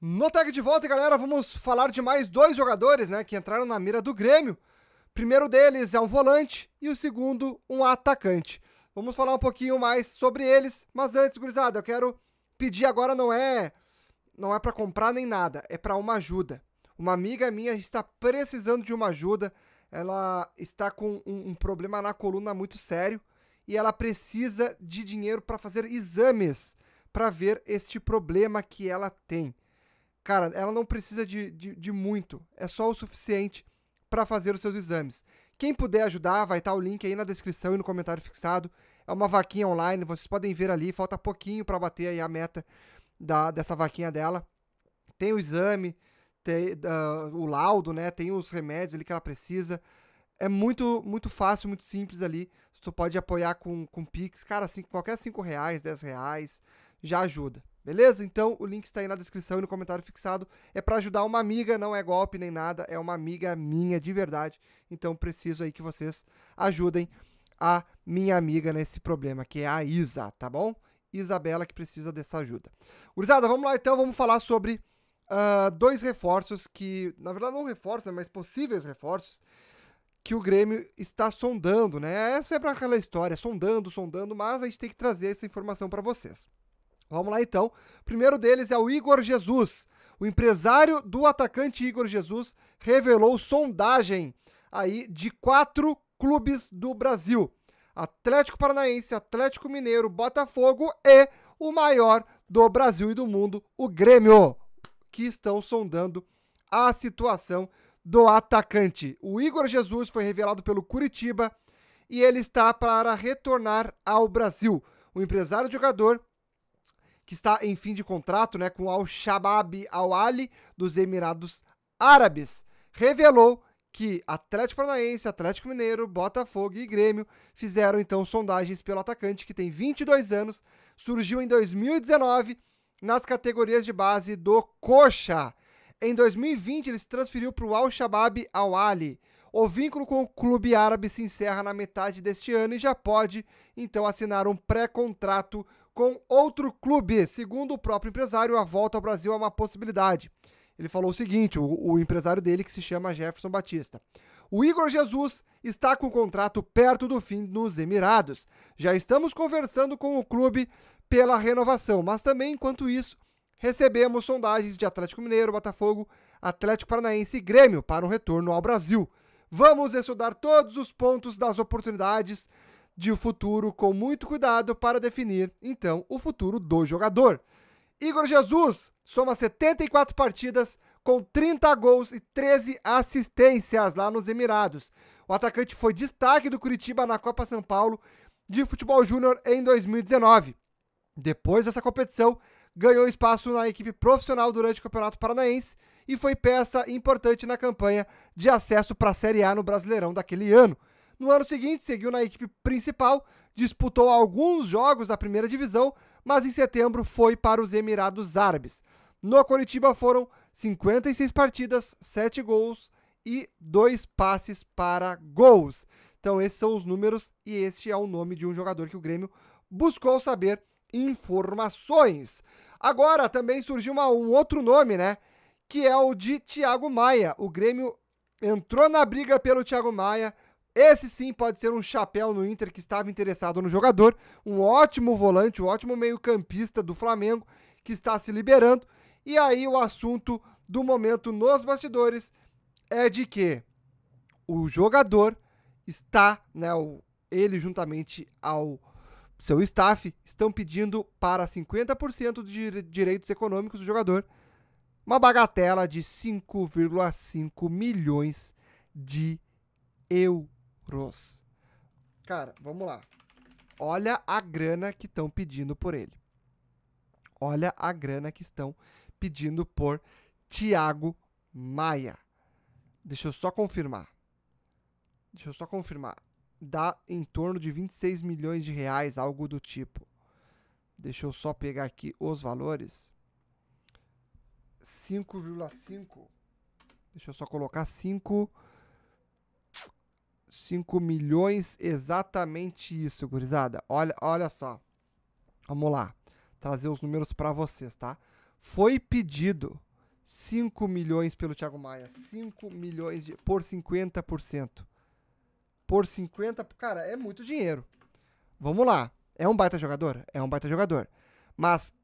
No tag de volta, galera, vamos falar de mais dois jogadores, né, que entraram na mira do Grêmio. O primeiro deles é um volante e o segundo um atacante. Vamos falar um pouquinho mais sobre eles, mas antes, gurizada, eu quero pedir agora não é não é para comprar nem nada, é para uma ajuda. Uma amiga minha está precisando de uma ajuda. Ela está com um, um problema na coluna muito sério e ela precisa de dinheiro para fazer exames para ver este problema que ela tem. Cara, ela não precisa de, de, de muito, é só o suficiente para fazer os seus exames. Quem puder ajudar, vai estar tá o link aí na descrição e no comentário fixado. É uma vaquinha online, vocês podem ver ali, falta pouquinho para bater aí a meta da, dessa vaquinha dela. Tem o exame, tem uh, o laudo, né? Tem os remédios ali que ela precisa. É muito, muito fácil, muito simples ali. Tu pode apoiar com, com Pix, cara, assim, qualquer 5 reais, 10 reais, já ajuda. Beleza? Então o link está aí na descrição e no comentário fixado. É para ajudar uma amiga, não é golpe nem nada, é uma amiga minha de verdade. Então preciso aí que vocês ajudem a minha amiga nesse problema, que é a Isa, tá bom? Isabela que precisa dessa ajuda. Gurizada, vamos lá então, vamos falar sobre uh, dois reforços que, na verdade não reforços, mas possíveis reforços que o Grêmio está sondando, né? Essa é para aquela história, sondando, sondando, mas a gente tem que trazer essa informação para vocês. Vamos lá então. O primeiro deles é o Igor Jesus. O empresário do atacante Igor Jesus revelou sondagem aí de quatro clubes do Brasil: Atlético Paranaense, Atlético Mineiro, Botafogo e o maior do Brasil e do mundo, o Grêmio, que estão sondando a situação do atacante. O Igor Jesus foi revelado pelo Curitiba e ele está para retornar ao Brasil. O empresário do jogador que está em fim de contrato né, com Al-Shabaab Al-Ali dos Emirados Árabes, revelou que Atlético Paranaense, Atlético Mineiro, Botafogo e Grêmio fizeram então sondagens pelo atacante que tem 22 anos, surgiu em 2019 nas categorias de base do Coxa. Em 2020 ele se transferiu para o Al-Shabaab Al-Ali. O vínculo com o clube árabe se encerra na metade deste ano e já pode então assinar um pré-contrato com outro clube. Segundo o próprio empresário, a volta ao Brasil é uma possibilidade. Ele falou o seguinte: o, o empresário dele, que se chama Jefferson Batista. O Igor Jesus está com o contrato perto do fim nos Emirados. Já estamos conversando com o clube pela renovação, mas também, enquanto isso, recebemos sondagens de Atlético Mineiro, Botafogo, Atlético Paranaense e Grêmio para um retorno ao Brasil. Vamos estudar todos os pontos das oportunidades de futuro com muito cuidado para definir, então, o futuro do jogador. Igor Jesus soma 74 partidas com 30 gols e 13 assistências lá nos Emirados. O atacante foi destaque do Curitiba na Copa São Paulo de Futebol Júnior em 2019. Depois dessa competição, ganhou espaço na equipe profissional durante o Campeonato Paranaense e foi peça importante na campanha de acesso para a Série A no Brasileirão daquele ano. No ano seguinte, seguiu na equipe principal, disputou alguns jogos da primeira divisão, mas em setembro foi para os Emirados Árabes. No Coritiba foram 56 partidas, 7 gols e 2 passes para gols. Então esses são os números e este é o nome de um jogador que o Grêmio buscou saber informações. Agora também surgiu uma, um outro nome, né? Que é o de Thiago Maia. O Grêmio entrou na briga pelo Thiago Maia, esse sim pode ser um chapéu no Inter que estava interessado no jogador, um ótimo volante, um ótimo meio-campista do Flamengo que está se liberando. E aí o assunto do momento nos bastidores é de que o jogador está, né, ele juntamente ao seu staff estão pedindo para 50% de direitos econômicos do jogador uma bagatela de 5,5 milhões de euros. Cara, vamos lá. Olha a grana que estão pedindo por ele. Olha a grana que estão pedindo por Thiago Maia. Deixa eu só confirmar. Deixa eu só confirmar. Dá em torno de 26 milhões de reais, algo do tipo. Deixa eu só pegar aqui os valores. 5,5. Deixa eu só colocar 5. 5 milhões exatamente isso, gurizada. Olha, olha só. Vamos lá. Trazer os números para vocês, tá? Foi pedido 5 milhões pelo Thiago Maia. 5 milhões de, por 50%. Por 50%, cara, é muito dinheiro. Vamos lá. É um baita jogador? É um baita jogador. Mas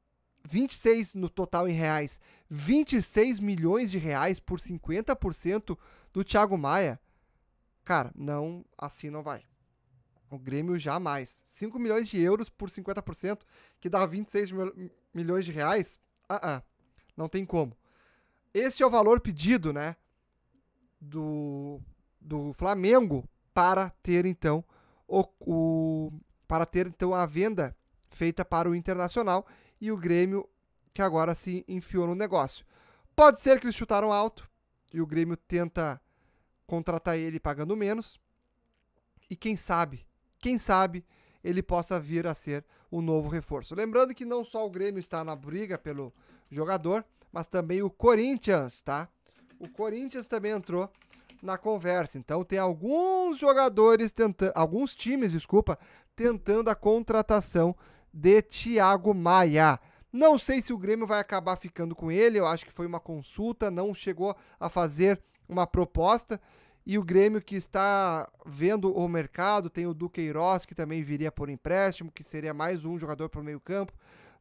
26 no total em reais. 26 milhões de reais por 50% do Thiago Maia Cara, não, assim não vai. O Grêmio jamais. 5 milhões de euros por 50%, que dá 26 mil, milhões de reais? Ah, uh, uh não tem como. Este é o valor pedido, né? Do, do Flamengo para ter então o, o, para ter então a venda feita para o Internacional e o Grêmio que agora se enfiou no negócio. Pode ser que eles chutaram alto e o Grêmio tenta contratar ele pagando menos. E quem sabe, quem sabe ele possa vir a ser o novo reforço. Lembrando que não só o Grêmio está na briga pelo jogador, mas também o Corinthians, tá? O Corinthians também entrou na conversa. Então tem alguns jogadores tentando, alguns times, desculpa, tentando a contratação de Thiago Maia. Não sei se o Grêmio vai acabar ficando com ele, eu acho que foi uma consulta, não chegou a fazer uma proposta. E o Grêmio que está vendo o mercado, tem o Duqueiroz, que também viria por empréstimo, que seria mais um jogador para o meio-campo.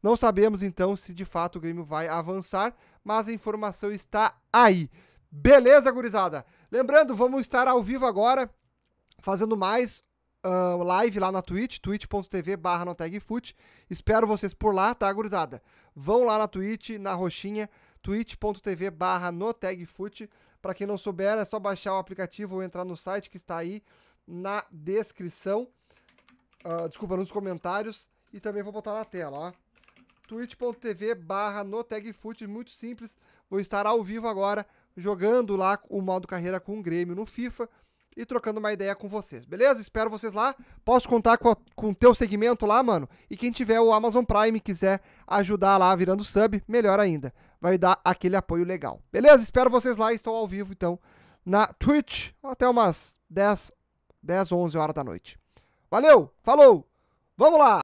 Não sabemos então se de fato o Grêmio vai avançar, mas a informação está aí. Beleza, gurizada? Lembrando, vamos estar ao vivo agora, fazendo mais uh, live lá na Twitch, twitch.tv barra Espero vocês por lá, tá, gurizada? Vão lá na Twitch, na roxinha, twitch.tv barra para quem não souber, é só baixar o aplicativo ou entrar no site que está aí na descrição. Uh, desculpa, nos comentários. E também vou botar na tela, ó. twitch.tv barra no muito simples. Vou estar ao vivo agora, jogando lá o modo carreira com o Grêmio no FIFA e trocando uma ideia com vocês, beleza? Espero vocês lá. Posso contar com, a, com o teu segmento lá, mano? E quem tiver o Amazon Prime quiser ajudar lá virando sub, melhor ainda. Vai dar aquele apoio legal. Beleza? Espero vocês lá. Estou ao vivo, então, na Twitch até umas 10, 10 11 horas da noite. Valeu, falou, vamos lá!